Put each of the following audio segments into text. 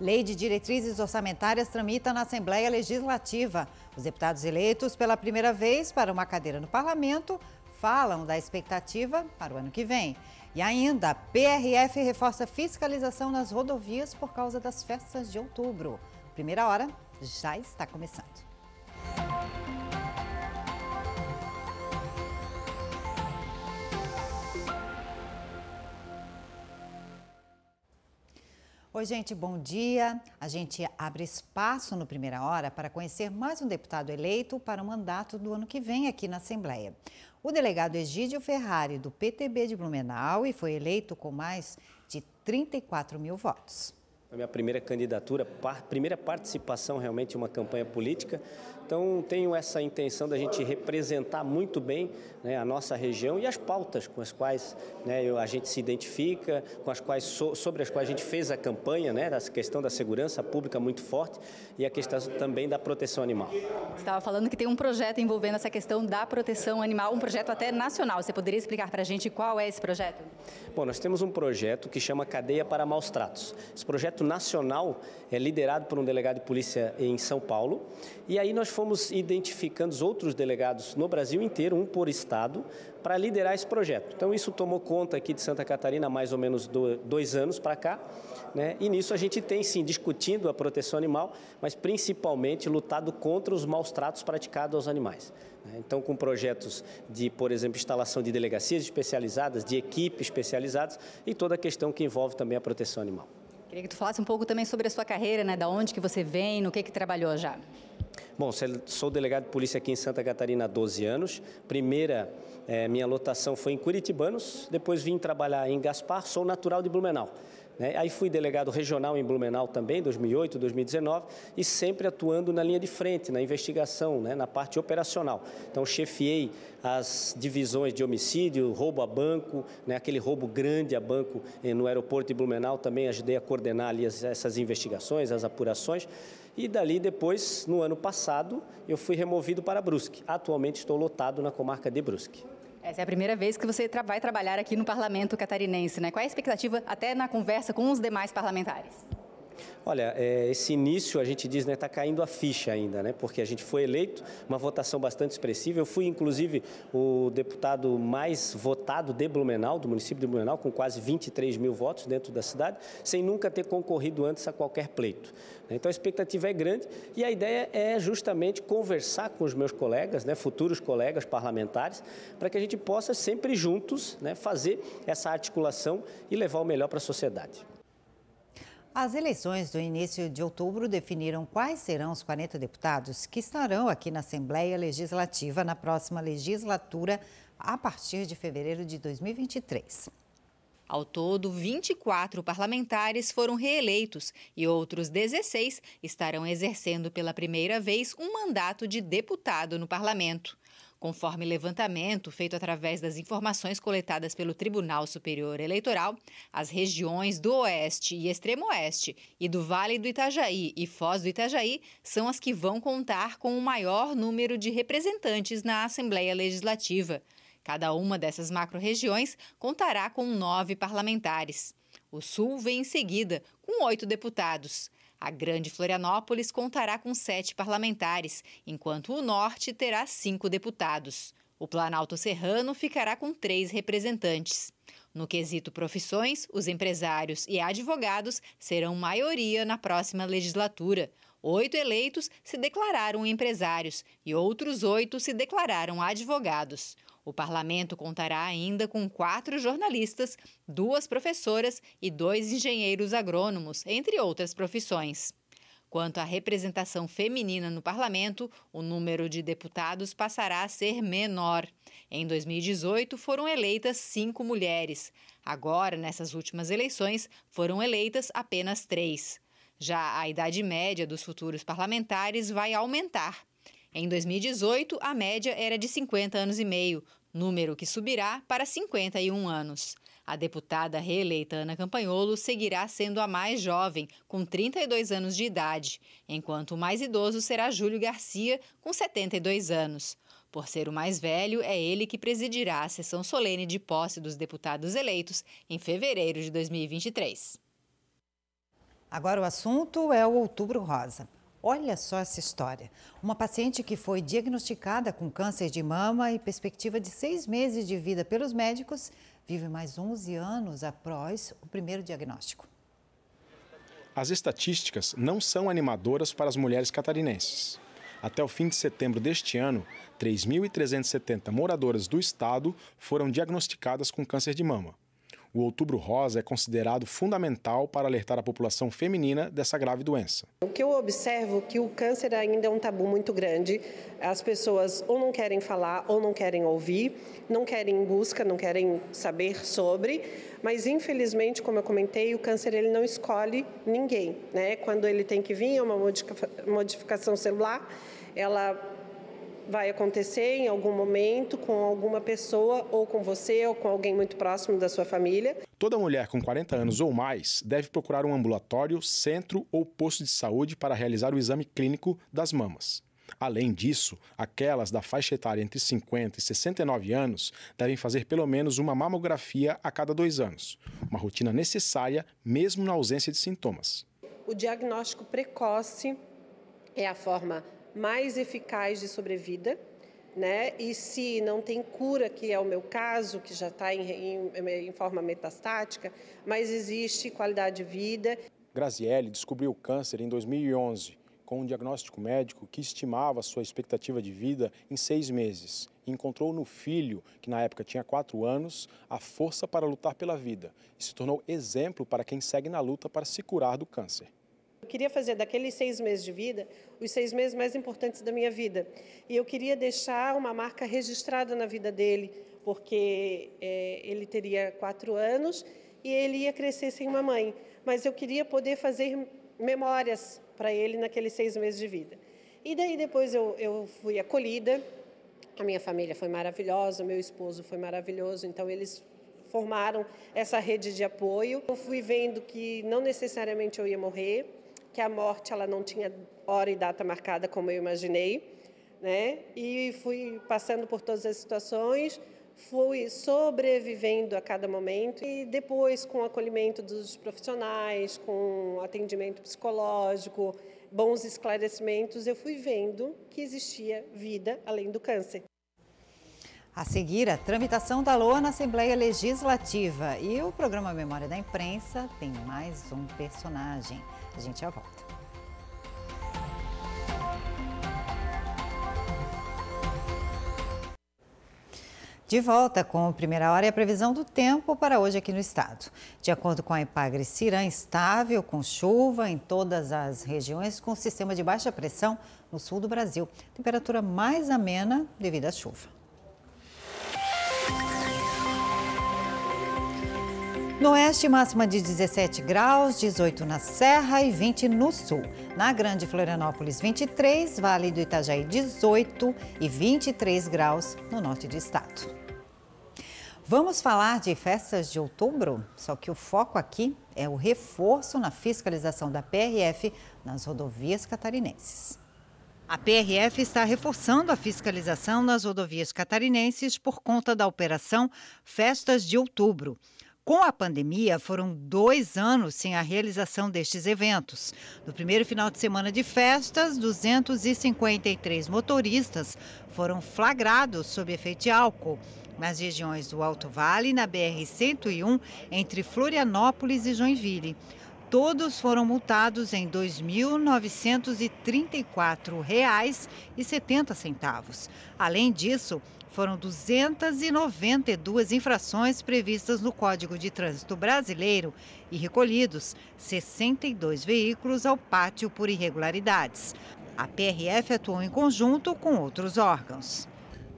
Lei de Diretrizes Orçamentárias tramita na Assembleia Legislativa. Os deputados eleitos pela primeira vez para uma cadeira no parlamento falam da expectativa para o ano que vem. E ainda, PRF reforça fiscalização nas rodovias por causa das festas de outubro. Primeira hora já está começando. Oi, gente, bom dia. A gente abre espaço no Primeira Hora para conhecer mais um deputado eleito para o mandato do ano que vem aqui na Assembleia. O delegado Egídio Ferrari, do PTB de Blumenau, e foi eleito com mais de 34 mil votos. A minha primeira candidatura, primeira participação realmente em uma campanha política, então, tenho essa intenção da gente representar muito bem né, a nossa região e as pautas com as quais né, a gente se identifica, com as quais, sobre as quais a gente fez a campanha, né, a questão da segurança pública muito forte e a questão também da proteção animal. Você estava falando que tem um projeto envolvendo essa questão da proteção animal, um projeto até nacional. Você poderia explicar para a gente qual é esse projeto? Bom, nós temos um projeto que chama Cadeia para Maus Tratos. Esse projeto nacional é liderado por um delegado de polícia em São Paulo e aí nós fomos identificando os outros delegados no Brasil inteiro, um por estado, para liderar esse projeto. Então, isso tomou conta aqui de Santa Catarina há mais ou menos dois anos para cá. Né? E nisso a gente tem, sim, discutindo a proteção animal, mas principalmente lutado contra os maus tratos praticados aos animais. Né? Então, com projetos de, por exemplo, instalação de delegacias especializadas, de equipes especializadas e toda a questão que envolve também a proteção animal. Queria que tu falasse um pouco também sobre a sua carreira, né? Da onde que você vem, no que que trabalhou já? Bom, sou delegado de polícia aqui em Santa Catarina há 12 anos. Primeira eh, minha lotação foi em Curitibanos, depois vim trabalhar em Gaspar, sou natural de Blumenau. Né? Aí fui delegado regional em Blumenau também, 2008, 2019, e sempre atuando na linha de frente, na investigação, né? na parte operacional. Então, chefiei as divisões de homicídio, roubo a banco, né? aquele roubo grande a banco eh, no aeroporto de Blumenau, também ajudei a coordenar ali essas investigações, as apurações. E dali depois, no ano passado, eu fui removido para Brusque. Atualmente estou lotado na comarca de Brusque. Essa é a primeira vez que você vai trabalhar aqui no parlamento catarinense, né? Qual é a expectativa até na conversa com os demais parlamentares? Olha, é, esse início a gente diz, né, está caindo a ficha ainda, né? Porque a gente foi eleito, uma votação bastante expressiva. Eu fui, inclusive, o deputado mais votado de Blumenau, do município de Blumenau, com quase 23 mil votos dentro da cidade, sem nunca ter concorrido antes a qualquer pleito. Né. Então a expectativa é grande e a ideia é justamente conversar com os meus colegas, né, futuros colegas parlamentares, para que a gente possa sempre juntos né, fazer essa articulação e levar o melhor para a sociedade. As eleições do início de outubro definiram quais serão os 40 deputados que estarão aqui na Assembleia Legislativa na próxima legislatura, a partir de fevereiro de 2023. Ao todo, 24 parlamentares foram reeleitos e outros 16 estarão exercendo pela primeira vez um mandato de deputado no parlamento. Conforme levantamento feito através das informações coletadas pelo Tribunal Superior Eleitoral, as regiões do Oeste e Extremo Oeste e do Vale do Itajaí e Foz do Itajaí são as que vão contar com o maior número de representantes na Assembleia Legislativa. Cada uma dessas macro-regiões contará com nove parlamentares. O Sul vem em seguida, com oito deputados. A Grande Florianópolis contará com sete parlamentares, enquanto o Norte terá cinco deputados. O Planalto Serrano ficará com três representantes. No quesito profissões, os empresários e advogados serão maioria na próxima legislatura. Oito eleitos se declararam empresários e outros oito se declararam advogados. O parlamento contará ainda com quatro jornalistas, duas professoras e dois engenheiros agrônomos, entre outras profissões. Quanto à representação feminina no parlamento, o número de deputados passará a ser menor. Em 2018, foram eleitas cinco mulheres. Agora, nessas últimas eleições, foram eleitas apenas três. Já a idade média dos futuros parlamentares vai aumentar. Em 2018, a média era de 50 anos e meio, número que subirá para 51 anos. A deputada reeleita Ana Campanholo seguirá sendo a mais jovem, com 32 anos de idade, enquanto o mais idoso será Júlio Garcia, com 72 anos. Por ser o mais velho, é ele que presidirá a sessão solene de posse dos deputados eleitos em fevereiro de 2023. Agora o assunto é o Outubro Rosa. Olha só essa história. Uma paciente que foi diagnosticada com câncer de mama e perspectiva de seis meses de vida pelos médicos vive mais 11 anos após o primeiro diagnóstico. As estatísticas não são animadoras para as mulheres catarinenses. Até o fim de setembro deste ano, 3.370 moradoras do estado foram diagnosticadas com câncer de mama o Outubro Rosa é considerado fundamental para alertar a população feminina dessa grave doença. O que eu observo é que o câncer ainda é um tabu muito grande. As pessoas ou não querem falar ou não querem ouvir, não querem busca, não querem saber sobre, mas infelizmente, como eu comentei, o câncer ele não escolhe ninguém, né? Quando ele tem que vir é uma modificação celular, ela vai acontecer em algum momento com alguma pessoa, ou com você, ou com alguém muito próximo da sua família. Toda mulher com 40 anos ou mais deve procurar um ambulatório, centro ou posto de saúde para realizar o exame clínico das mamas. Além disso, aquelas da faixa etária entre 50 e 69 anos devem fazer pelo menos uma mamografia a cada dois anos, uma rotina necessária mesmo na ausência de sintomas. O diagnóstico precoce é a forma mais eficaz de sobrevida. Né? E se não tem cura, que é o meu caso, que já está em, em, em forma metastática, mas existe qualidade de vida. Graziele descobriu o câncer em 2011 com um diagnóstico médico que estimava sua expectativa de vida em seis meses. encontrou no filho, que na época tinha quatro anos, a força para lutar pela vida e se tornou exemplo para quem segue na luta para se curar do câncer. Eu queria fazer daqueles seis meses de vida os seis meses mais importantes da minha vida. E eu queria deixar uma marca registrada na vida dele, porque é, ele teria quatro anos e ele ia crescer sem uma mãe. Mas eu queria poder fazer memórias para ele naqueles seis meses de vida. E daí depois eu, eu fui acolhida, a minha família foi maravilhosa, meu esposo foi maravilhoso, então eles formaram essa rede de apoio. Eu fui vendo que não necessariamente eu ia morrer, que a morte ela não tinha hora e data marcada como eu imaginei, né? E fui passando por todas as situações, fui sobrevivendo a cada momento e depois com o acolhimento dos profissionais, com atendimento psicológico, bons esclarecimentos, eu fui vendo que existia vida além do câncer. A seguir, a tramitação da LOA na Assembleia Legislativa. E o programa Memória da Imprensa tem mais um personagem. A gente já volta. De volta com a primeira hora e a previsão do tempo para hoje aqui no estado. De acordo com a Ipagre Cirã, estável, com chuva em todas as regiões, com sistema de baixa pressão no sul do Brasil. Temperatura mais amena devido à chuva. No oeste, máxima de 17 graus, 18 na Serra e 20 no Sul. Na Grande Florianópolis, 23, Vale do Itajaí, 18 e 23 graus no norte do estado. Vamos falar de festas de outubro? Só que o foco aqui é o reforço na fiscalização da PRF nas rodovias catarinenses. A PRF está reforçando a fiscalização nas rodovias catarinenses por conta da operação Festas de Outubro. Com a pandemia, foram dois anos sem a realização destes eventos. No primeiro final de semana de festas, 253 motoristas foram flagrados sob efeito de álcool nas regiões do Alto Vale, na BR-101, entre Florianópolis e Joinville. Todos foram multados em R$ 2.934,70. Além disso, foram 292 infrações previstas no Código de Trânsito Brasileiro e recolhidos 62 veículos ao pátio por irregularidades. A PRF atuou em conjunto com outros órgãos.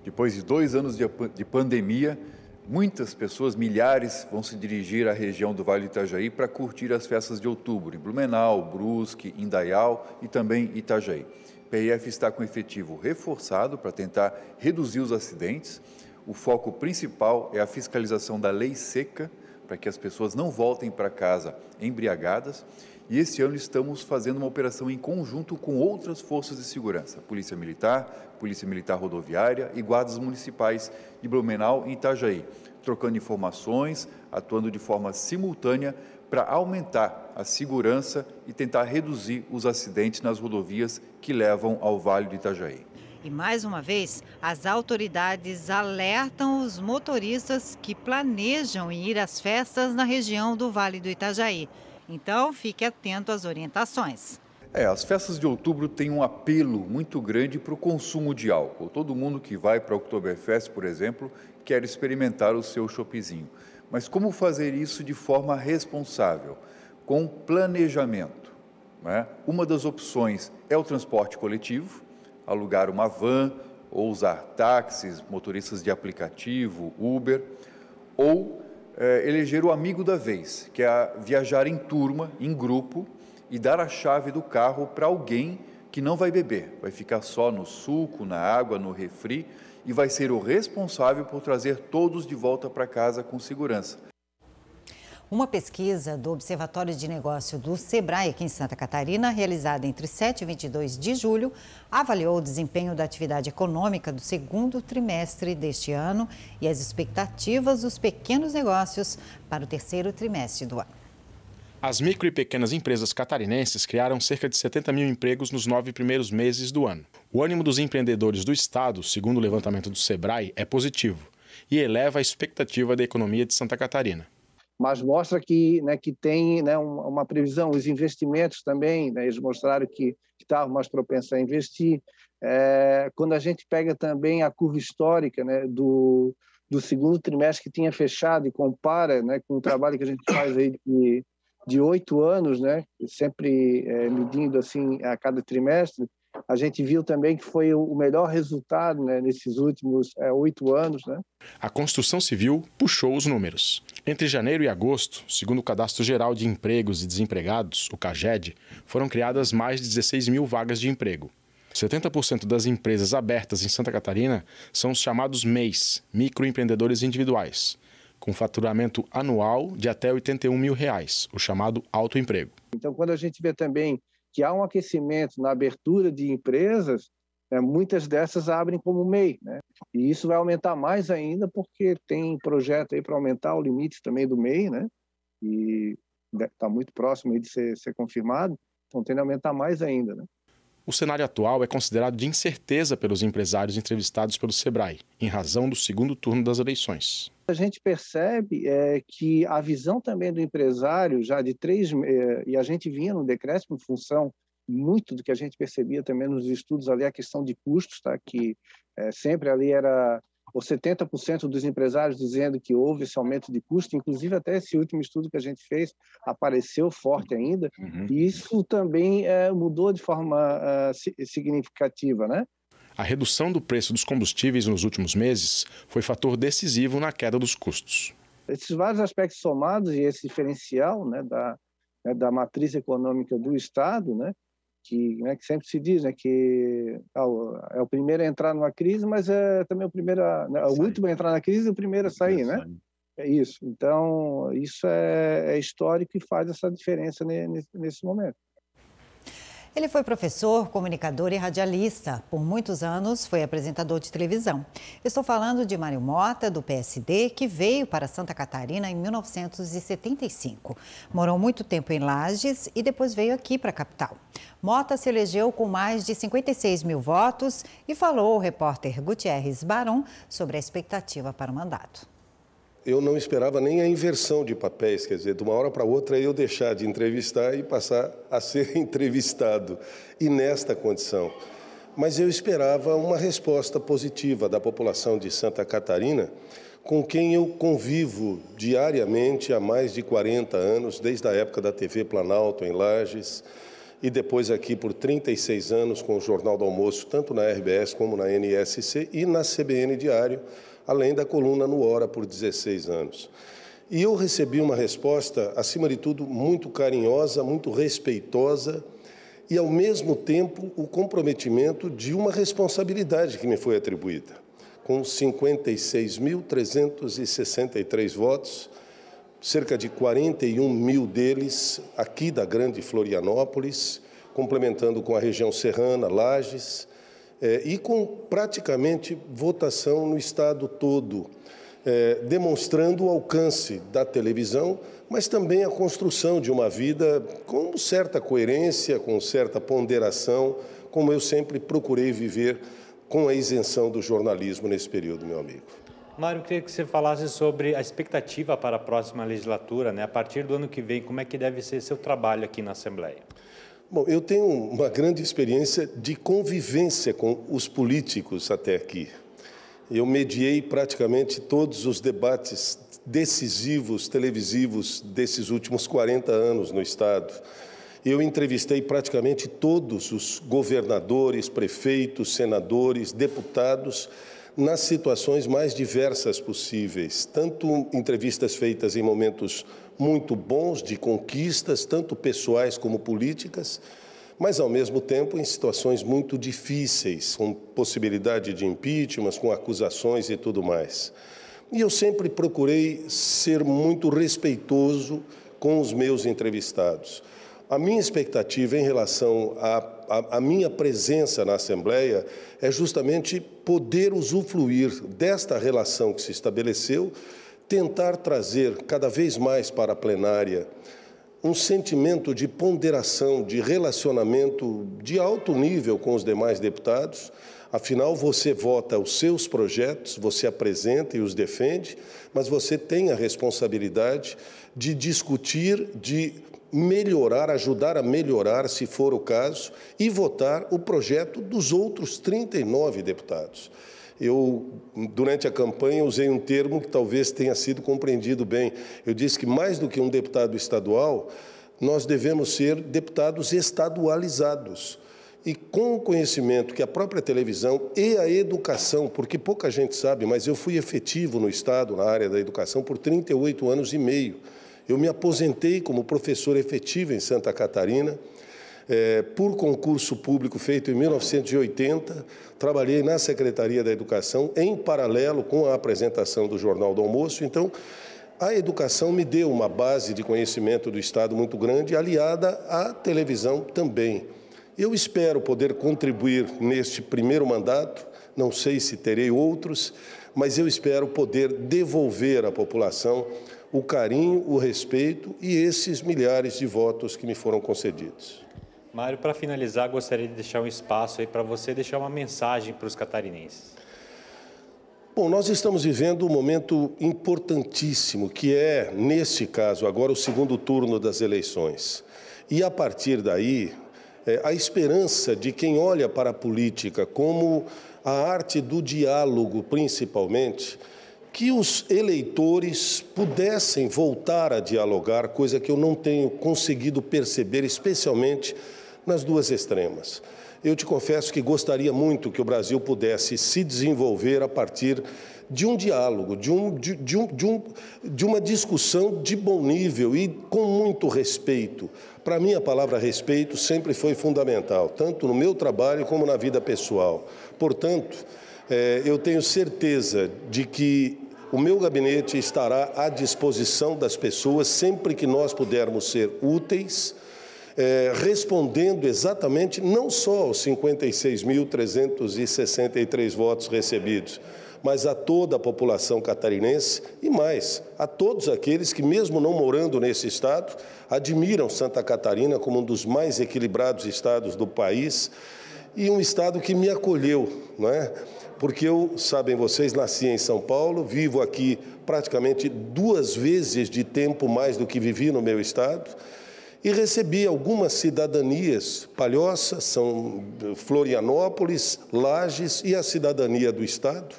Depois de dois anos de pandemia, muitas pessoas, milhares, vão se dirigir à região do Vale Itajaí para curtir as festas de outubro, em Blumenau, Brusque, Indaial e também Itajaí. PRF está com efetivo reforçado para tentar reduzir os acidentes. O foco principal é a fiscalização da lei seca, para que as pessoas não voltem para casa embriagadas. E esse ano estamos fazendo uma operação em conjunto com outras forças de segurança, Polícia Militar, Polícia Militar Rodoviária e Guardas Municipais de Blumenau e Itajaí, trocando informações, atuando de forma simultânea para aumentar a segurança e tentar reduzir os acidentes nas rodovias que levam ao Vale do Itajaí. E mais uma vez, as autoridades alertam os motoristas que planejam ir às festas na região do Vale do Itajaí. Então, fique atento às orientações. É, as festas de outubro têm um apelo muito grande para o consumo de álcool. Todo mundo que vai para o Oktoberfest, por exemplo, quer experimentar o seu chopezinho. Mas como fazer isso de forma responsável? com planejamento. Né? Uma das opções é o transporte coletivo, alugar uma van ou usar táxis, motoristas de aplicativo, Uber, ou é, eleger o amigo da vez, que é viajar em turma, em grupo, e dar a chave do carro para alguém que não vai beber, vai ficar só no suco, na água, no refri, e vai ser o responsável por trazer todos de volta para casa com segurança uma pesquisa do Observatório de Negócio do Sebrae aqui em Santa Catarina, realizada entre 7 e 22 de julho, avaliou o desempenho da atividade econômica do segundo trimestre deste ano e as expectativas dos pequenos negócios para o terceiro trimestre do ano. As micro e pequenas empresas catarinenses criaram cerca de 70 mil empregos nos nove primeiros meses do ano. O ânimo dos empreendedores do Estado, segundo o levantamento do Sebrae, é positivo e eleva a expectativa da economia de Santa Catarina mas mostra que, né, que tem né, uma previsão. Os investimentos também, né, eles mostraram que estavam mais propensos a investir. É, quando a gente pega também a curva histórica né, do, do segundo trimestre que tinha fechado e compara né, com o trabalho que a gente faz aí de de oito anos, né? Sempre é, medindo assim a cada trimestre, a gente viu também que foi o melhor resultado né, nesses últimos é, oito anos. Né? A construção civil puxou os números. Entre janeiro e agosto, segundo o Cadastro Geral de Empregos e Desempregados, o CAGED, foram criadas mais de 16 mil vagas de emprego. 70% das empresas abertas em Santa Catarina são os chamados MEIs, microempreendedores individuais, com faturamento anual de até 81 mil reais, o chamado autoemprego. Então, quando a gente vê também que há um aquecimento na abertura de empresas, né, muitas dessas abrem como MEI. Né? E isso vai aumentar mais ainda, porque tem projeto aí para aumentar o limite também do MEI, né? e está muito próximo de ser, ser confirmado, então tem a aumentar mais ainda. Né? O cenário atual é considerado de incerteza pelos empresários entrevistados pelo Sebrae, em razão do segundo turno das eleições. A gente percebe é, que a visão também do empresário, já de três, é, e a gente vinha no decréscimo em função muito do que a gente percebia também nos estudos ali, a questão de custos, tá? que é, sempre ali era ou 70% dos empresários dizendo que houve esse aumento de custo, inclusive até esse último estudo que a gente fez apareceu forte ainda, uhum. e isso também é, mudou de forma é, significativa, né? A redução do preço dos combustíveis nos últimos meses foi fator decisivo na queda dos custos. Esses vários aspectos somados e esse diferencial né, da, né, da matriz econômica do Estado, né, que, né, que sempre se diz né, que é, é o primeiro a entrar numa crise, mas é também o primeiro, a, né, o último a entrar na crise e o primeiro a sair, né? É isso. Então, isso é, é histórico e faz essa diferença nesse, nesse momento. Ele foi professor, comunicador e radialista. Por muitos anos foi apresentador de televisão. Estou falando de Mário Mota, do PSD, que veio para Santa Catarina em 1975. Morou muito tempo em Lages e depois veio aqui para a capital. Mota se elegeu com mais de 56 mil votos e falou ao repórter Gutierrez Barão sobre a expectativa para o mandato eu não esperava nem a inversão de papéis, quer dizer, de uma hora para outra eu deixar de entrevistar e passar a ser entrevistado, e nesta condição. Mas eu esperava uma resposta positiva da população de Santa Catarina, com quem eu convivo diariamente há mais de 40 anos, desde a época da TV Planalto em Lages, e depois aqui por 36 anos com o Jornal do Almoço, tanto na RBS como na NSC e na CBN Diário, além da coluna no Hora por 16 anos. E eu recebi uma resposta, acima de tudo, muito carinhosa, muito respeitosa e, ao mesmo tempo, o comprometimento de uma responsabilidade que me foi atribuída, com 56.363 votos cerca de 41 mil deles aqui da Grande Florianópolis, complementando com a região serrana, Lages, é, e com praticamente votação no estado todo, é, demonstrando o alcance da televisão, mas também a construção de uma vida com certa coerência, com certa ponderação, como eu sempre procurei viver com a isenção do jornalismo nesse período, meu amigo. Mário, eu queria que você falasse sobre a expectativa para a próxima legislatura, né? a partir do ano que vem, como é que deve ser seu trabalho aqui na Assembleia? Bom, eu tenho uma grande experiência de convivência com os políticos até aqui. Eu mediei praticamente todos os debates decisivos, televisivos, desses últimos 40 anos no Estado. Eu entrevistei praticamente todos os governadores, prefeitos, senadores, deputados nas situações mais diversas possíveis, tanto entrevistas feitas em momentos muito bons de conquistas, tanto pessoais como políticas, mas ao mesmo tempo em situações muito difíceis, com possibilidade de impeachment, com acusações e tudo mais. E eu sempre procurei ser muito respeitoso com os meus entrevistados. A minha expectativa em relação à a, a minha presença na Assembleia é justamente poder usufruir desta relação que se estabeleceu, tentar trazer cada vez mais para a plenária um sentimento de ponderação, de relacionamento de alto nível com os demais deputados. Afinal, você vota os seus projetos, você apresenta e os defende, mas você tem a responsabilidade de discutir, de melhorar, ajudar a melhorar, se for o caso, e votar o projeto dos outros 39 deputados. Eu, durante a campanha, usei um termo que talvez tenha sido compreendido bem. Eu disse que, mais do que um deputado estadual, nós devemos ser deputados estadualizados. E com o conhecimento que a própria televisão e a educação, porque pouca gente sabe, mas eu fui efetivo no Estado, na área da educação, por 38 anos e meio. Eu me aposentei como professor efetivo em Santa Catarina. É, por concurso público feito em 1980, trabalhei na Secretaria da Educação, em paralelo com a apresentação do Jornal do Almoço. Então, a educação me deu uma base de conhecimento do Estado muito grande, aliada à televisão também. Eu espero poder contribuir neste primeiro mandato, não sei se terei outros, mas eu espero poder devolver à população o carinho, o respeito e esses milhares de votos que me foram concedidos. Mário, para finalizar, gostaria de deixar um espaço aí para você deixar uma mensagem para os catarinenses. Bom, nós estamos vivendo um momento importantíssimo, que é, nesse caso, agora o segundo turno das eleições. E a partir daí, é, a esperança de quem olha para a política como a arte do diálogo, principalmente, que os eleitores pudessem voltar a dialogar, coisa que eu não tenho conseguido perceber, especialmente nas duas extremas. Eu te confesso que gostaria muito que o Brasil pudesse se desenvolver a partir de um diálogo, de, um, de, de, um, de, um, de uma discussão de bom nível e com muito respeito. Para mim, a palavra respeito sempre foi fundamental, tanto no meu trabalho como na vida pessoal. Portanto, eh, eu tenho certeza de que o meu gabinete estará à disposição das pessoas sempre que nós pudermos ser úteis, é, respondendo exatamente não só aos 56.363 votos recebidos, mas a toda a população catarinense e mais, a todos aqueles que, mesmo não morando nesse estado, admiram Santa Catarina como um dos mais equilibrados estados do país e um Estado que me acolheu, não é? porque eu, sabem vocês, nasci em São Paulo, vivo aqui praticamente duas vezes de tempo mais do que vivi no meu Estado, e recebi algumas cidadanias, Palhoça, São eh, Florianópolis, Lages e a cidadania do Estado,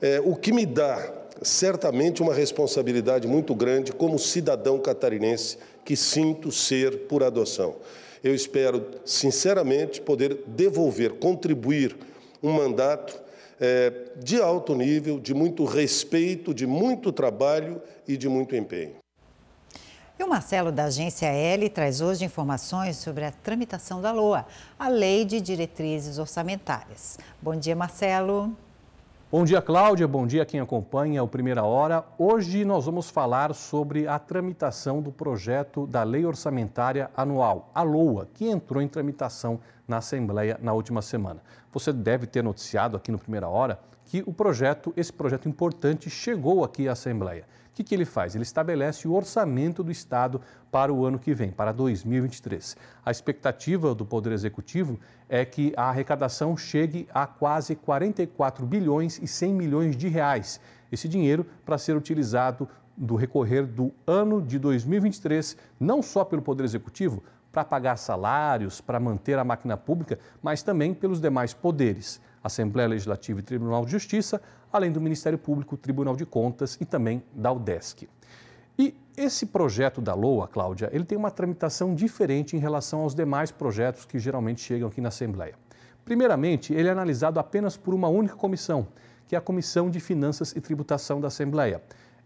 é, o que me dá certamente uma responsabilidade muito grande como cidadão catarinense que sinto ser por adoção. Eu espero, sinceramente, poder devolver, contribuir um mandato é, de alto nível, de muito respeito, de muito trabalho e de muito empenho. E o Marcelo da agência L traz hoje informações sobre a tramitação da LOA, a Lei de Diretrizes Orçamentárias. Bom dia, Marcelo. Bom dia, Cláudia. Bom dia quem acompanha o Primeira Hora. Hoje nós vamos falar sobre a tramitação do projeto da Lei Orçamentária Anual, a LOA, que entrou em tramitação na Assembleia na última semana. Você deve ter noticiado aqui no Primeira Hora que o projeto, esse projeto importante, chegou aqui à Assembleia que, que ele faz? Ele estabelece o orçamento do Estado para o ano que vem, para 2023. A expectativa do Poder Executivo é que a arrecadação chegue a quase 44 bilhões e 100 milhões de reais. Esse dinheiro para ser utilizado do recorrer do ano de 2023, não só pelo Poder Executivo, para pagar salários, para manter a máquina pública, mas também pelos demais poderes. Assembleia Legislativa e Tribunal de Justiça, além do Ministério Público, Tribunal de Contas e também da UDESC. E esse projeto da LOA, Cláudia, ele tem uma tramitação diferente em relação aos demais projetos que geralmente chegam aqui na Assembleia. Primeiramente, ele é analisado apenas por uma única comissão, que é a Comissão de Finanças e Tributação da Assembleia.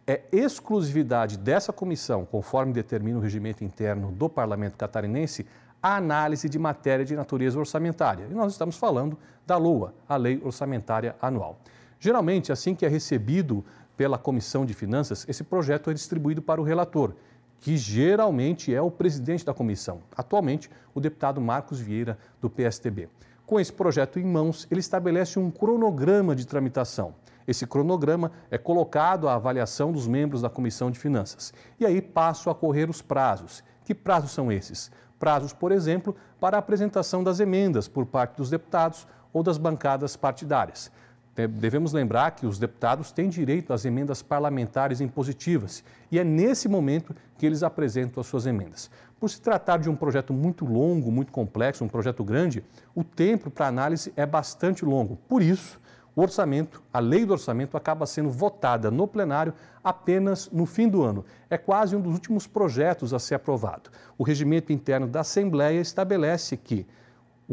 É exclusividade dessa comissão, conforme determina o regimento interno do parlamento catarinense, a análise de matéria de natureza orçamentária. E nós estamos falando da LOA, a Lei Orçamentária Anual. Geralmente, assim que é recebido pela Comissão de Finanças, esse projeto é distribuído para o relator, que geralmente é o presidente da comissão, atualmente o deputado Marcos Vieira, do PSTB. Com esse projeto em mãos, ele estabelece um cronograma de tramitação. Esse cronograma é colocado à avaliação dos membros da Comissão de Finanças. E aí passam a correr os prazos. Que prazos são esses? Prazos, por exemplo, para a apresentação das emendas por parte dos deputados ou das bancadas partidárias. É, devemos lembrar que os deputados têm direito às emendas parlamentares impositivas e é nesse momento que eles apresentam as suas emendas. Por se tratar de um projeto muito longo, muito complexo, um projeto grande, o tempo para análise é bastante longo. Por isso, o orçamento, a lei do orçamento, acaba sendo votada no plenário apenas no fim do ano. É quase um dos últimos projetos a ser aprovado. O regimento interno da Assembleia estabelece que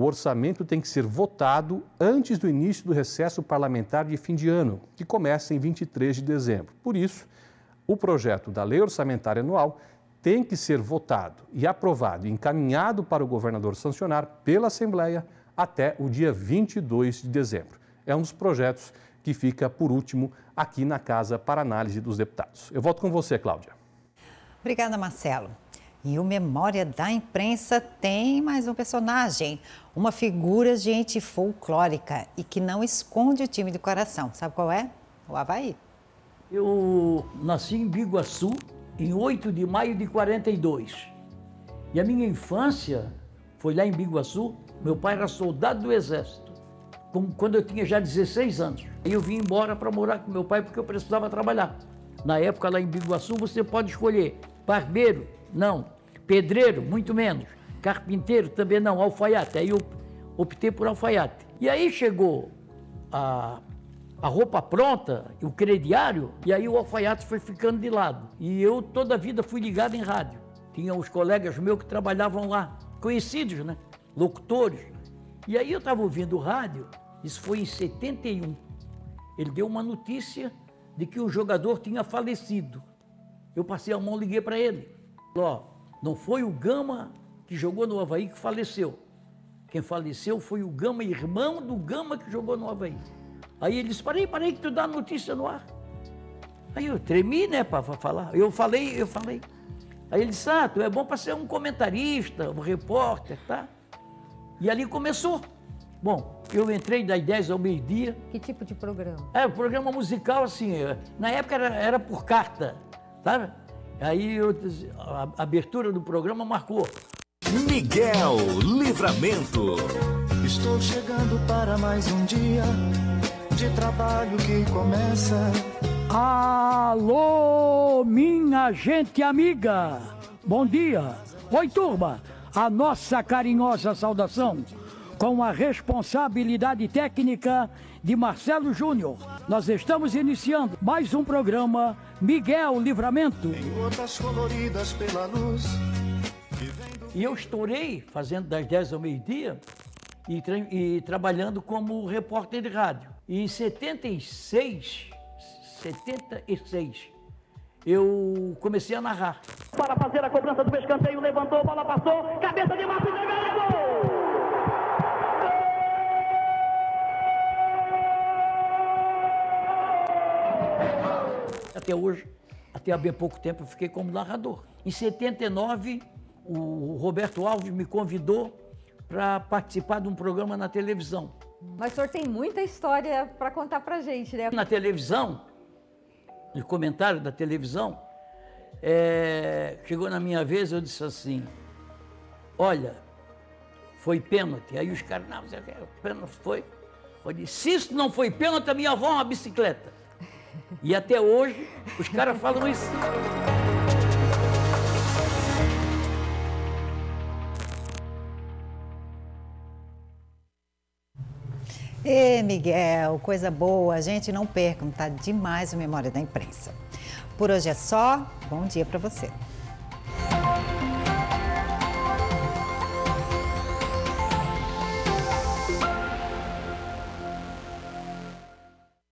o orçamento tem que ser votado antes do início do recesso parlamentar de fim de ano, que começa em 23 de dezembro. Por isso, o projeto da Lei Orçamentária Anual tem que ser votado e aprovado e encaminhado para o governador sancionar pela Assembleia até o dia 22 de dezembro. É um dos projetos que fica por último aqui na casa para análise dos deputados. Eu volto com você, Cláudia. Obrigada, Marcelo. E o Memória da Imprensa tem mais um personagem, uma figura gente folclórica e que não esconde o time do coração. Sabe qual é? O Havaí. Eu nasci em Biguaçu em 8 de maio de 42. E a minha infância foi lá em Biguaçu. Meu pai era soldado do Exército, quando eu tinha já 16 anos. Aí eu vim embora para morar com meu pai porque eu precisava trabalhar. Na época lá em Biguaçu você pode escolher barbeiro, não. Pedreiro, muito menos. Carpinteiro, também não. Alfaiate. Aí eu optei por alfaiate. E aí chegou a, a roupa pronta, o crediário, e aí o alfaiate foi ficando de lado. E eu toda a vida fui ligado em rádio. Tinha uns colegas meus que trabalhavam lá, conhecidos, né? Locutores. E aí eu estava ouvindo rádio, isso foi em 71. Ele deu uma notícia de que o jogador tinha falecido. Eu passei a mão, liguei para ele. Ó, não foi o Gama que jogou no Havaí que faleceu. Quem faleceu foi o Gama, irmão do Gama que jogou no Havaí. Aí ele disse, parei, parei que tu dá notícia no ar. Aí eu tremi, né, para falar. Eu falei, eu falei. Aí ele disse, ah, tu é bom para ser um comentarista, um repórter, tá? E ali começou. Bom, eu entrei das 10 ao meio-dia. Que tipo de programa? É, programa musical, assim. Eh, na época era, era por carta, sabe? Aí eu, a abertura do programa marcou. Miguel Livramento. Estou chegando para mais um dia de trabalho que começa. Alô, minha gente amiga. Bom dia. Oi, turma. A nossa carinhosa saudação com a responsabilidade técnica de Marcelo Júnior. Nós estamos iniciando mais um programa Miguel Livramento. E eu estourei fazendo das 10 ao meio-dia e, tra e, trabalhando como repórter de rádio. E em 76, 76, eu comecei a narrar. Para fazer a cobrança do escanteio, levantou, bola passou, cabeça de Marcos Ribeiro, gol! até hoje. Até há bem pouco tempo eu fiquei como narrador. Em 79, o Roberto Alves me convidou para participar de um programa na televisão. Mas o senhor tem muita história para contar para gente, né? Na televisão, no comentário da televisão, é, chegou na minha vez, eu disse assim, olha, foi pênalti. Aí os caras, não, pênalti foi. Eu disse, se isso não foi pênalti, a minha avó é uma bicicleta. E até hoje os caras falam isso. Ê, Miguel, coisa boa. Gente, não percam, tá demais o Memória da Imprensa. Por hoje é só. Bom dia para você.